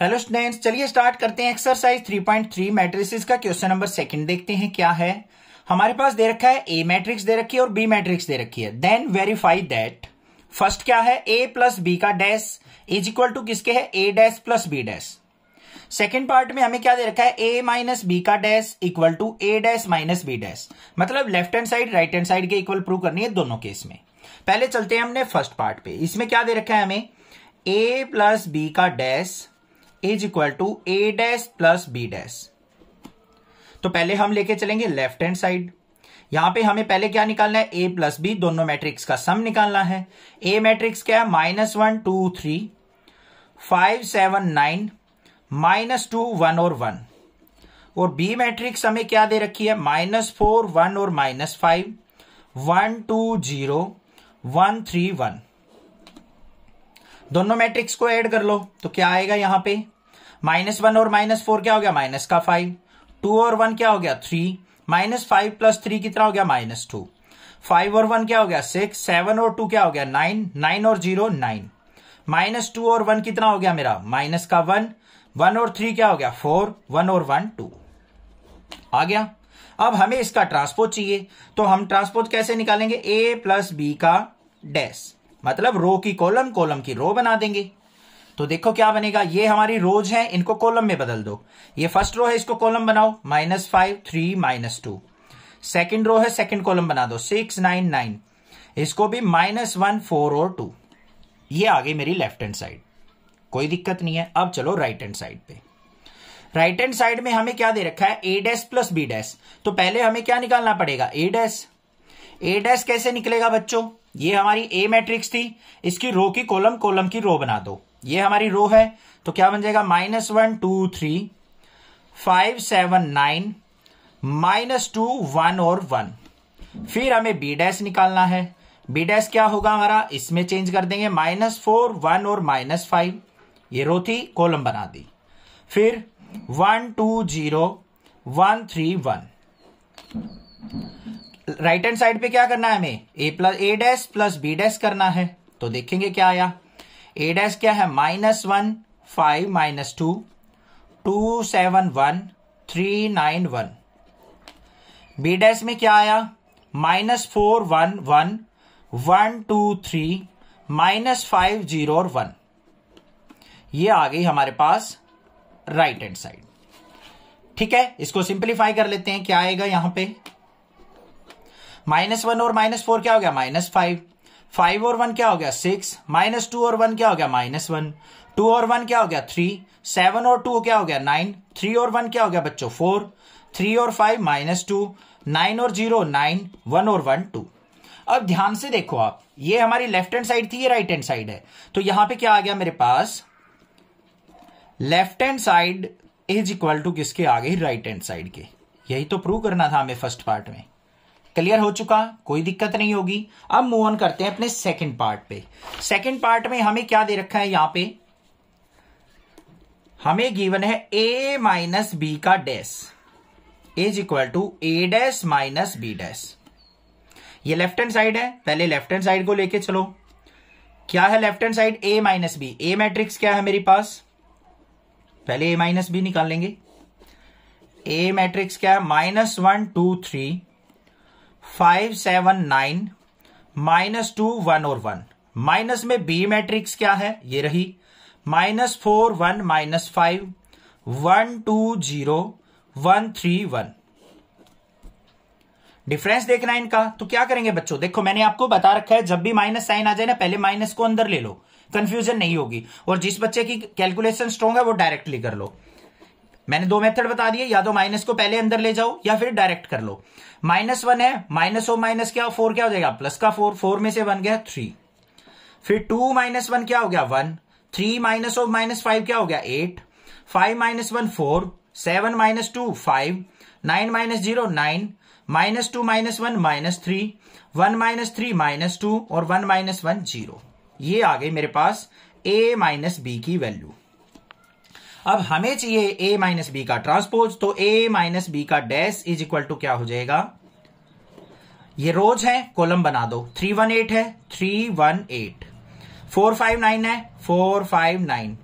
hello students चलिए start करते हैं एक्सरसाइज 3.3 मैट्रिसेस का क्वेश्चन नंबर सेकंड देखते हैं क्या है हमारे पास दे रखा है ए मैट्रिक्स दे रखी है और बी मैट्रिक्स दे रखी है देन वेरीफाई दैट फर्स्ट क्या है ए प्लस बी का डैश इज इक्वल टू किसके है A dash plus B dash second part में हमें क्या दे रखा है ए माइनस बी का dash equal to A dash minus B dash मतलब left hand side right hand side के इक्वल प्रूव करनी है दोनों केस में पहले चलते हैं हमने फर्स्ट पार्ट पे इसमें क्या दे रखा है हमें ए प्लस बी का dash is equal to A dash plus B dash तो पहले हम लेके चलेंगे लेफ्ट हैंड साइड यहां पे हमें पहले क्या निकालना है ए प्लस बी दोनों मैट्रिक्स का सम निकालना है ए मैट्रिक्स क्या है minus one two three five seven nine minus two one और वन और बी मैट्रिक्स हमें क्या दे रखी है माइनस फोर वन और minus five one two zero one three one दोनों मैट्रिक्स को ऐड कर लो तो क्या आएगा यहां पे माइनस वन और माइनस फोर क्या हो गया माइनस का फाइव टू और वन क्या हो गया three minus five plus three कितना हो गया माइनस टू फाइव और वन क्या हो गया सिक्स सेवन और टू क्या हो गया नाइन नाइन और जीरो नाइन माइनस टू और वन कितना हो गया मेरा माइनस का वन वन और थ्री क्या हो गया फोर वन और वन टू आ गया अब हमें इसका ट्रांसपोज चाहिए तो हम ट्रांसपोज कैसे निकालेंगे ए प्लस बी का डैश मतलब रो की कॉलम कॉलम की रो बना देंगे तो देखो क्या बनेगा ये हमारी रोज है इनको कॉलम में बदल दो ये फर्स्ट रो है इसको कॉलम बनाओ minus five three minus two second row है सेकेंड कॉलम बना दो सिक्स नाइन नाइन इसको भी माइनस वन फोर और टू ये आ गई मेरी लेफ्ट हैंड साइड कोई दिक्कत नहीं है अब चलो राइट हैंड साइड पे राइट हैंड साइड में हमें क्या दे रखा है A dash plus B dash तो पहले हमें क्या निकालना पड़ेगा ए डेस ए डैश कैसे निकलेगा बच्चों ये हमारी ए मैट्रिक्स थी इसकी रो की कॉलम कॉलम की रो बना दो ये हमारी रो है तो क्या बन जाएगा minus one two three five seven nine minus two one और वन फिर हमें बी डैश निकालना है बी डैश क्या होगा हमारा इसमें चेंज कर देंगे माइनस फोर वन और माइनस फाइव ये रो थी कॉलम बना दी फिर one two zero one three one right hand side पे क्या करना है हमें A plus A dash plus B dash करना है तो देखेंगे क्या आया ए डैश क्या है minus one five minus two two seven one three nine one B dash में क्या आया minus four one one one two three minus five zero और वन ये आ गई हमारे पास राइट हैंड साइड ठीक है इसको सिंपलीफाई कर लेते हैं क्या आएगा यहां पे माइनस वन और माइनस फोर क्या हो गया माइनस फाइव फाइव और वन क्या हो गया सिक्स माइनस टू और वन क्या हो गया माइनस वन टू और वन क्या हो गया थ्री सेवन और टू क्या हो गया नाइन थ्री और वन क्या हो गया बच्चों फोर थ्री और फाइव माइनस टू नाइन और जीरो नाइन वन और वन टू अब ध्यान से देखो आप ये हमारी लेफ्ट हैंड साइड थी ये राइट हैंड साइड है तो यहां पे क्या आ गया मेरे पास left hand side is equal to किसके आ गई राइट हैंड साइड के यही तो प्रूव करना था हमें फर्स्ट पार्ट में क्लियर हो चुका कोई दिक्कत नहीं होगी अब मूव ऑन करते हैं अपने सेकंड पार्ट पे सेकंड पार्ट में हमें क्या दे रखा है यहां पे हमें गिवन है ए माइनस बी का dash is equal to A dash minus B dash ये लेफ्ट हैंड साइड है पहले लेफ्ट हैंड साइड को लेके चलो क्या है left hand side A minus B A matrix क्या है मेरे पास पहले ए माइनस बी निकाल लेंगे ए मैट्रिक्स क्या है minus one two three five seven nine minus two one और वन माइनस में बी मैट्रिक्स क्या है ये रही minus four one minus five one two zero one three one difference देखना इनका तो क्या करेंगे बच्चों देखो मैंने आपको बता रखा है जब भी माइनस साइन आ जाए ना पहले माइनस को अंदर ले लो कंफ्यूजन नहीं होगी और जिस बच्चे की कैलकुलेशन स्ट्रॉन्ग है वो डायरेक्टली कर लो मैंने दो मेथड बता दिए या तो माइनस को पहले अंदर ले जाओ या फिर डायरेक्ट कर लो माइनस वन है माइनस ओ माइनस क्या फोर क्या हो जाएगा प्लस का फोर फोर में से वन गया थ्री फिर टू माइनस वन क्या हो गया one three minus of minus five क्या हो गया eight five minus one four seven minus two five nine minus zero nine minus two minus one minus three one minus three minus two और one minus one zero ये आ गई मेरे पास A minus B की value अब हमें चाहिए ए माइनस बी का ट्रांसपोज तो ए माइनस बी का डैश इज इक्वल टू क्या हो जाएगा ये रोज है कॉलम बना दो थ्री वन एट है three one eight four five nine है four five nine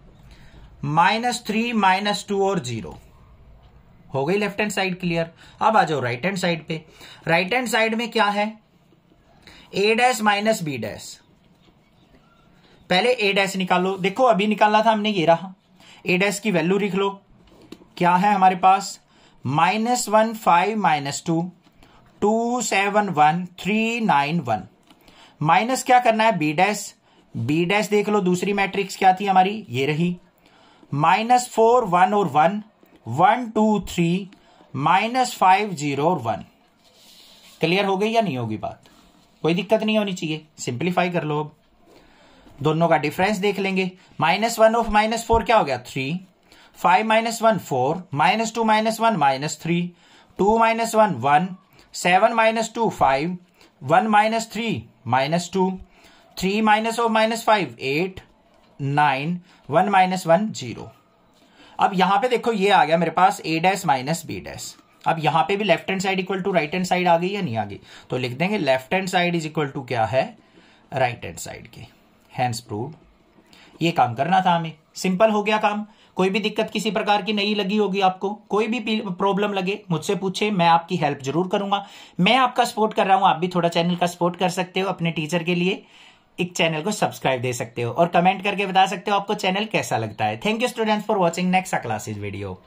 minus three minus two और जीरो हो गई लेफ्ट हैंड साइड क्लियर अब आ जाओ राइट हैंड साइड पे राइट हैंड साइड में क्या है A dash minus B dash पहले ए डैश निकालो देखो अभी निकालना था हमने ये रहा ए डैस की वैल्यू लिख लो क्या है हमारे पास minus one five minus two two seven one three nine one minus क्या करना है बी डैस बी डैस देख लो दूसरी मैट्रिक्स क्या थी हमारी ये रही माइनस फोर वन और one one two three minus five zero और वन क्लियर हो गई या नहीं होगी बात कोई दिक्कत नहीं होनी चाहिए सिंप्लीफाई कर लो अब दोनों का डिफरेंस देख लेंगे minus one of minus four क्या हो गया three five minus one four minus two minus one minus three two minus one one seven minus two five one minus three minus two three minus of minus five eight nine one minus one zero अब यहां पे देखो ये आ गया मेरे पास A dash minus B dash अब यहां पे भी left hand side equal to right hand side आ गई या नहीं आ गई तो लिख देंगे left hand side is equal to क्या है राइट हैंड साइड की हैंस प्रूव ये काम करना था हमें सिंपल हो गया काम कोई भी दिक्कत किसी प्रकार की नहीं लगी होगी आपको कोई भी प्रॉब्लम लगे मुझसे पूछे मैं आपकी हेल्प जरूर करूंगा मैं आपका सपोर्ट कर रहा हूं आप भी थोड़ा चैनल का सपोर्ट कर सकते हो अपने टीचर के लिए एक चैनल को सब्सक्राइब दे सकते हो और कमेंट करके बता सकते हो आपको चैनल कैसा लगता है thank you students for watching next classes video